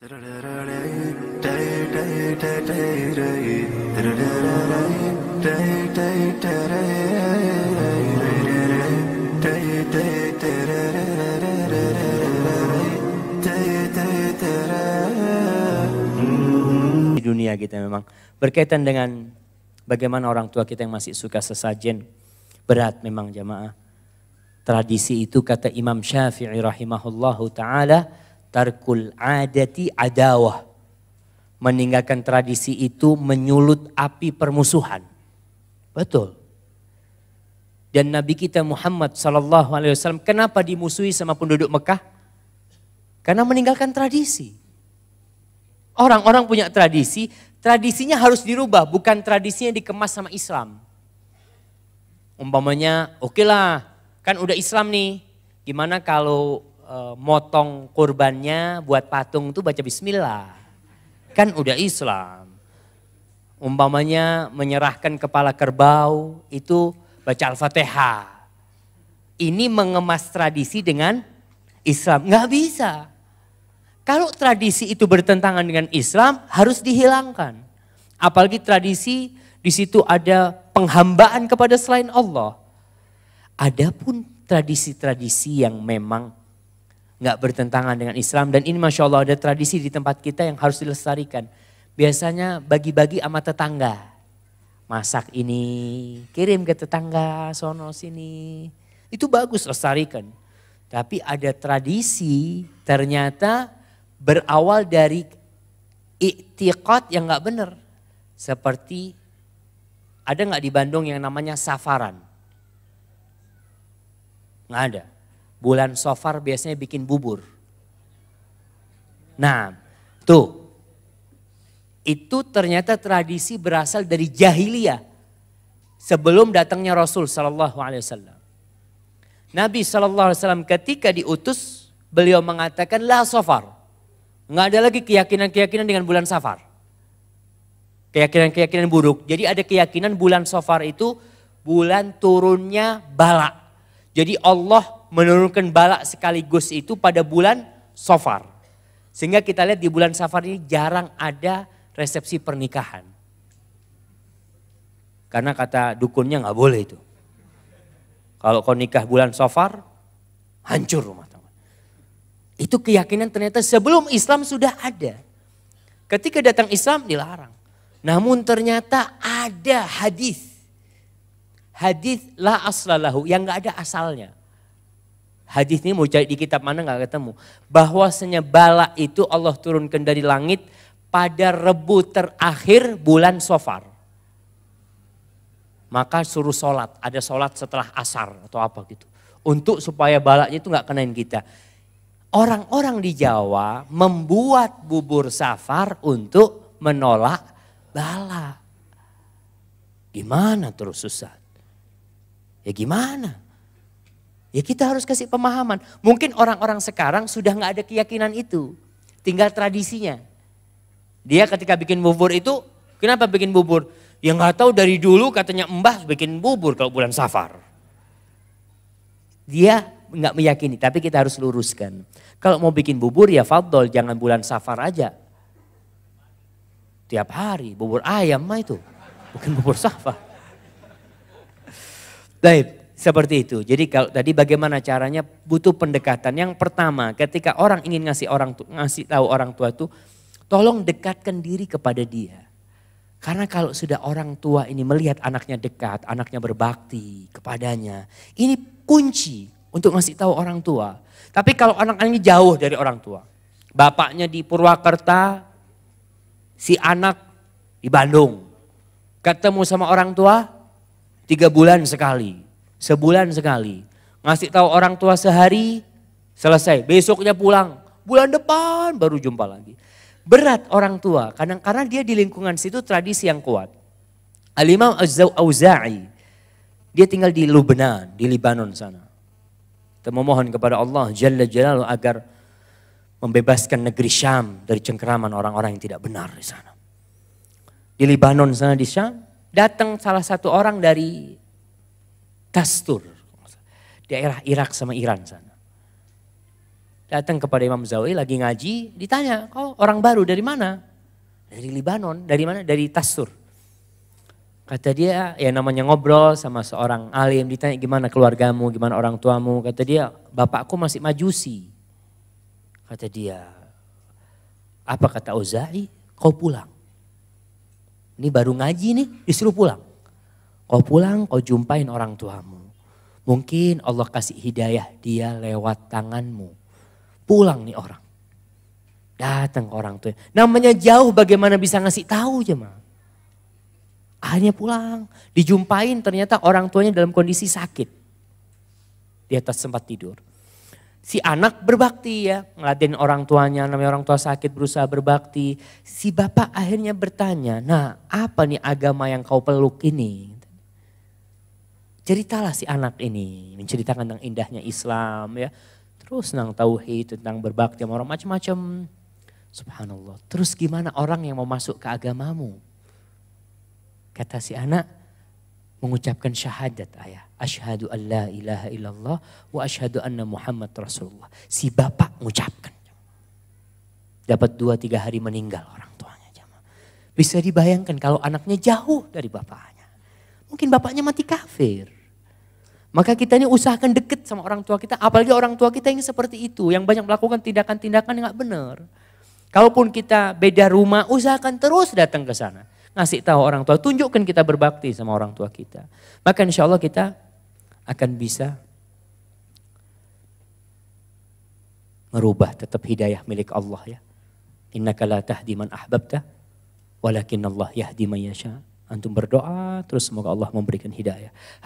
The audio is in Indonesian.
di dunia kita memang berkaitan dengan bagaimana orang tua kita yang masih suka sesajen berat memang jamaah tradisi itu kata Imam Syafi'i rahimahullahu taala Tarkul adati adawah. Meninggalkan tradisi itu menyulut api permusuhan. Betul. Dan Nabi kita Muhammad saw kenapa dimusuhi sama penduduk Mekah? Karena meninggalkan tradisi. Orang-orang punya tradisi, tradisinya harus dirubah, bukan tradisinya dikemas sama Islam. Umpamanya, oke okay lah, kan udah Islam nih, gimana kalau E, motong kurbannya buat patung itu baca bismillah. Kan udah Islam. Umpamanya menyerahkan kepala kerbau itu baca Al-Fatihah. Ini mengemas tradisi dengan Islam. Nggak bisa. Kalau tradisi itu bertentangan dengan Islam harus dihilangkan. Apalagi tradisi di situ ada penghambaan kepada selain Allah. Adapun tradisi-tradisi yang memang nggak bertentangan dengan Islam. Dan ini Masya Allah ada tradisi di tempat kita yang harus dilestarikan. Biasanya bagi-bagi sama tetangga. Masak ini, kirim ke tetangga, sono sini. Itu bagus lestarikan. Tapi ada tradisi ternyata berawal dari iktiqat yang nggak benar. Seperti ada nggak di Bandung yang namanya safaran? Nggak ada. Bulan sofar biasanya bikin bubur. Nah, tuh. Itu ternyata tradisi berasal dari jahiliyah. Sebelum datangnya Rasul Sallallahu Alaihi Wasallam. Nabi Sallallahu Alaihi Wasallam ketika diutus, beliau mengatakan la sofar. Nggak ada lagi keyakinan-keyakinan dengan bulan safar. Keyakinan-keyakinan buruk. Jadi ada keyakinan bulan sofar itu bulan turunnya bala. Jadi Allah menurunkan balak sekaligus itu pada bulan Sofar. Sehingga kita lihat di bulan Safar ini jarang ada resepsi pernikahan. Karena kata dukunnya nggak boleh itu. Kalau kau nikah bulan Sofar, hancur rumah tangga. Itu keyakinan ternyata sebelum Islam sudah ada. Ketika datang Islam dilarang. Namun ternyata ada hadis. Hadis la aslalahu yang nggak ada asalnya. Hadis ini mau cari di kitab mana nggak ketemu. Bahwasanya bala itu Allah turunkan dari langit pada rebu terakhir bulan Sofar. Maka suruh sholat, ada sholat setelah asar atau apa gitu. Untuk supaya balanya itu nggak kenain kita. Orang-orang di Jawa membuat bubur safar untuk menolak bala. Gimana terus susah? Ya gimana? Ya kita harus kasih pemahaman. Mungkin orang-orang sekarang sudah nggak ada keyakinan itu. Tinggal tradisinya. Dia ketika bikin bubur itu, kenapa bikin bubur? Ya nggak tahu dari dulu katanya mbah bikin bubur kalau bulan safar. Dia nggak meyakini, tapi kita harus luruskan. Kalau mau bikin bubur ya fadol, jangan bulan safar aja. Tiap hari, bubur ayam mah itu. Bukan bubur safar. Baik, seperti itu. Jadi kalau tadi bagaimana caranya butuh pendekatan. Yang pertama, ketika orang ingin ngasih orang ngasih tahu orang tua itu, tolong dekatkan diri kepada dia. Karena kalau sudah orang tua ini melihat anaknya dekat, anaknya berbakti kepadanya, ini kunci untuk ngasih tahu orang tua. Tapi kalau anak ini jauh dari orang tua, bapaknya di Purwakarta, si anak di Bandung, ketemu sama orang tua tiga bulan sekali, sebulan sekali. Ngasih tahu orang tua sehari, selesai. Besoknya pulang, bulan depan baru jumpa lagi. Berat orang tua, kadang karena dia di lingkungan situ tradisi yang kuat. Al-Imam Auza'i, dia tinggal di Lubnan, di Libanon sana. Kita memohon kepada Allah Jalla Jalla agar membebaskan negeri Syam dari cengkeraman orang-orang yang tidak benar di sana. Di Libanon sana di Syam, datang salah satu orang dari Kastur. Daerah Irak sama Iran sana. Datang kepada Imam Zawi lagi ngaji, ditanya, kau orang baru dari mana? Dari Libanon, dari mana? Dari Tastur. Kata dia, ya namanya ngobrol sama seorang alim, ditanya gimana keluargamu, gimana orang tuamu. Kata dia, bapakku masih majusi. Kata dia, apa kata Ozai? Kau pulang. Ini baru ngaji nih, disuruh pulang. Kau pulang, kau jumpain orang tuamu. Mungkin Allah kasih hidayah dia lewat tanganmu. Pulang nih orang. Datang ke orang tua. Namanya jauh bagaimana bisa ngasih tahu jemaah. Akhirnya pulang. Dijumpain ternyata orang tuanya dalam kondisi sakit. Di atas sempat tidur. Si anak berbakti ya, ngeladen orang tuanya, namanya orang tua sakit berusaha berbakti. Si bapak akhirnya bertanya, nah apa nih agama yang kau peluk ini? ceritalah si anak ini menceritakan tentang indahnya Islam ya. Terus tentang tauhid, tentang berbakti sama orang macam-macam. Subhanallah. Terus gimana orang yang mau masuk ke agamamu? Kata si anak mengucapkan syahadat ayah. Asyhadu alla ilaha illallah wa asyhadu anna Muhammad Rasulullah. Si bapak mengucapkan. Dapat dua tiga hari meninggal orang tuanya. Bisa dibayangkan kalau anaknya jauh dari bapaknya. Mungkin bapaknya mati kafir. Maka kita ini usahakan deket sama orang tua kita, apalagi orang tua kita yang seperti itu, yang banyak melakukan tindakan-tindakan yang nggak benar. Kalaupun kita beda rumah, usahakan terus datang ke sana. Ngasih tahu orang tua, tunjukkan kita berbakti sama orang tua kita. Maka insya Allah kita akan bisa merubah tetap hidayah milik Allah ya. Innaka la tahdi man ahbabta walakin Allah yahdi man yasha. Antum berdoa terus semoga Allah memberikan hidayah.